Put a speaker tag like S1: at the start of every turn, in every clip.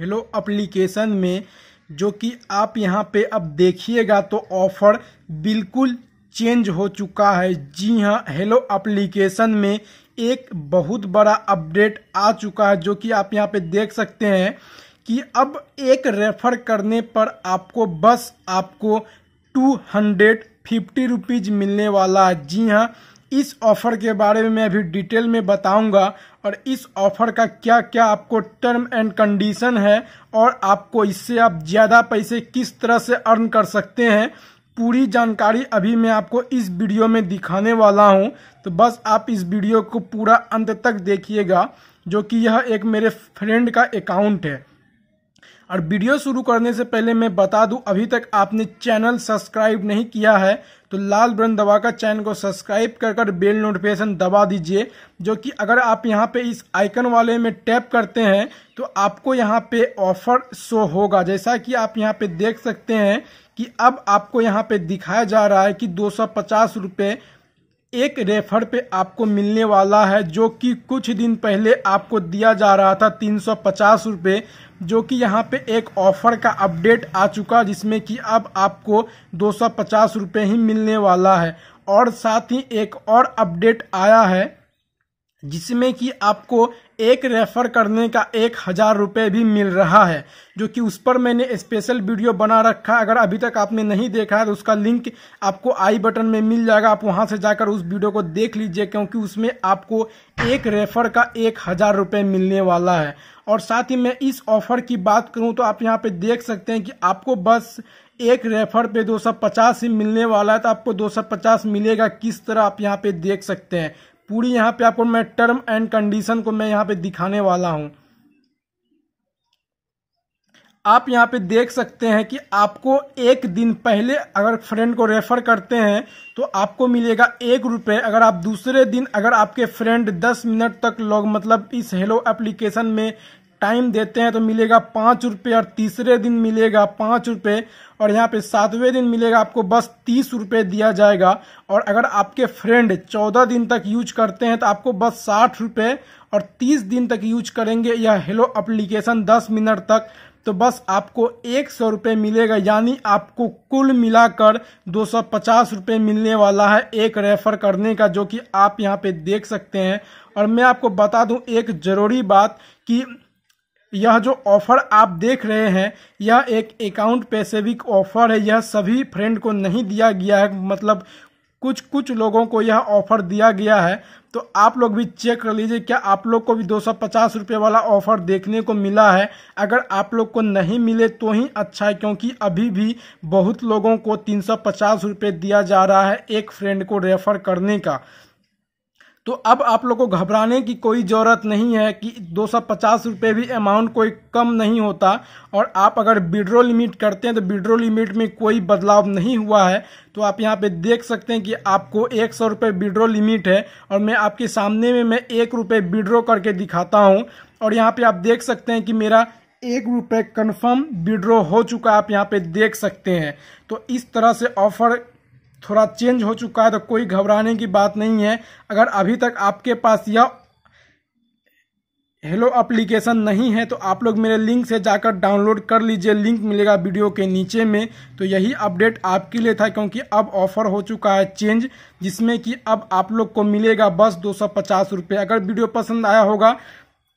S1: hello application में जो कि आप यहाँ पे अब देखिएगा तो ऑफ़र बिल्कुल चेंज हो चुका है जी हाँ हेलो अप्लीकेशन में एक बहुत बड़ा अपडेट आ चुका है जो कि आप यहाँ पे देख सकते हैं कि अब एक रेफ़र करने पर आपको बस आपको टू हंड्रेड फिफ्टी रुपीज़ मिलने वाला है जी हाँ इस ऑफर के बारे में मैं अभी डिटेल में बताऊंगा और इस ऑफर का क्या क्या आपको टर्म एंड कंडीशन है और आपको इससे आप ज़्यादा पैसे किस तरह से अर्न कर सकते हैं पूरी जानकारी अभी मैं आपको इस वीडियो में दिखाने वाला हूं तो बस आप इस वीडियो को पूरा अंत तक देखिएगा जो कि यह एक मेरे फ्रेंड का अकाउंट है और वीडियो शुरू करने से पहले मैं बता दूं अभी तक आपने चैनल सब्सक्राइब नहीं किया है तो लाल दबा दबाकर चैनल को सब्सक्राइब कर कर बेल नोटिफिकेशन दबा दीजिए जो कि अगर आप यहाँ पे इस आइकन वाले में टैप करते हैं तो आपको यहाँ पे ऑफर शो होगा जैसा कि आप यहाँ पे देख सकते हैं कि अब आपको यहाँ पे दिखाया जा रहा है कि दो सौ एक रेफर पे आपको मिलने वाला है जो कि कुछ दिन पहले आपको दिया जा रहा था तीन सौ पचास रुपये जो कि यहाँ पे एक ऑफर का अपडेट आ चुका जिसमें कि अब आपको दो सौ पचास रुपये ही मिलने वाला है और साथ ही एक और अपडेट आया है जिसमें कि आपको एक रेफर करने का एक हज़ार रुपये भी मिल रहा है जो कि उस पर मैंने स्पेशल वीडियो बना रखा है अगर अभी तक आपने नहीं देखा है तो उसका लिंक आपको आई बटन में मिल जाएगा आप वहां से जाकर उस वीडियो को देख लीजिए क्योंकि उसमें आपको एक रेफर का एक हज़ार रुपये मिलने वाला है और साथ ही मैं इस ऑफर की बात करूँ तो आप यहाँ पे देख सकते हैं कि आपको बस एक रेफर पे 250 ही मिलने वाला है तो आपको 250 मिलेगा किस तरह आप यहाँ पे देख सकते हैं पूरी यहाँ पे आपको मैं टर्म एंड कंडीशन को मैं यहाँ पे दिखाने वाला हूँ आप यहाँ पे देख सकते हैं कि आपको एक दिन पहले अगर फ्रेंड को रेफर करते हैं तो आपको मिलेगा एक रुपये अगर आप दूसरे दिन अगर आपके फ्रेंड दस मिनट तक लॉग मतलब इस हेलो एप्लीकेशन में टाइम देते हैं तो मिलेगा पाँच रुपये और तीसरे दिन मिलेगा पाँच रुपये और यहाँ पे सातवें दिन मिलेगा आपको बस तीस रुपये दिया जाएगा और अगर आपके फ्रेंड चौदह दिन तक यूज करते हैं तो आपको बस साठ रुपये और तीस दिन तक यूज करेंगे या हेलो अप्लीकेशन दस मिनट तक तो बस आपको एक सौ रुपये मिलेगा यानी आपको कुल मिलाकर दो सौ पचास रुपये मिलने वाला है एक रेफर करने का जो कि आप यहाँ पे देख सकते हैं और मैं आपको बता दूं एक ज़रूरी बात कि यह जो ऑफर आप देख रहे हैं यह एक अकाउंट पेसिफिक ऑफर है यह सभी फ्रेंड को नहीं दिया गया है मतलब कुछ कुछ लोगों को यह ऑफर दिया गया है तो आप लोग भी चेक कर लीजिए क्या आप लोग को भी दो सौ पचास वाला ऑफर देखने को मिला है अगर आप लोग को नहीं मिले तो ही अच्छा है क्योंकि अभी भी बहुत लोगों को तीन सौ पचास रुपये दिया जा रहा है एक फ्रेंड को रेफर करने का तो अब आप लोग को घबराने की कोई ज़रूरत नहीं है कि दो सौ पचास रुपये भी अमाउंट कोई कम नहीं होता और आप अगर विड्रो लिमिट करते हैं तो विड्रो लिमिट में कोई बदलाव नहीं हुआ है तो आप यहाँ पे देख सकते हैं कि आपको एक सौ रुपये विड्रो लिमिट है और मैं आपके सामने में मैं एक रुपये विड्रो करके दिखाता हूँ और यहाँ पर आप देख सकते हैं कि मेरा एक रुपये कन्फर्म विड्रो हो चुका है आप यहाँ पे देख सकते हैं तो इस तरह से ऑफर थोड़ा चेंज हो चुका है तो कोई घबराने की बात नहीं है अगर अभी तक आपके पास यह हेलो एप्लीकेशन नहीं है तो आप लोग मेरे लिंक से जाकर डाउनलोड कर लीजिए लिंक मिलेगा वीडियो के नीचे में तो यही अपडेट आपके लिए था क्योंकि अब ऑफर हो चुका है चेंज जिसमें कि अब आप लोग को मिलेगा बस दो सौ अगर वीडियो पसंद आया होगा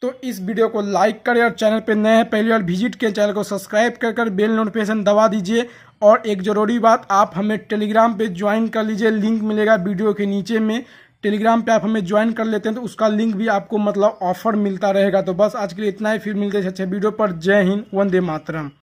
S1: तो इस वीडियो को लाइक करें और चैनल पर नए हैं पहली बार विजिट के चैनल को सब्सक्राइब कर कर बेल नोटिफिकेशन दबा दीजिए और एक ज़रूरी बात आप हमें टेलीग्राम पे ज्वाइन कर लीजिए लिंक मिलेगा वीडियो के नीचे में टेलीग्राम पे आप हमें ज्वाइन कर लेते हैं तो उसका लिंक भी आपको मतलब ऑफर मिलता रहेगा तो बस आज के लिए इतना ही फिर मिलते हैं अच्छे वीडियो पर जय हिंद वंदे मातरम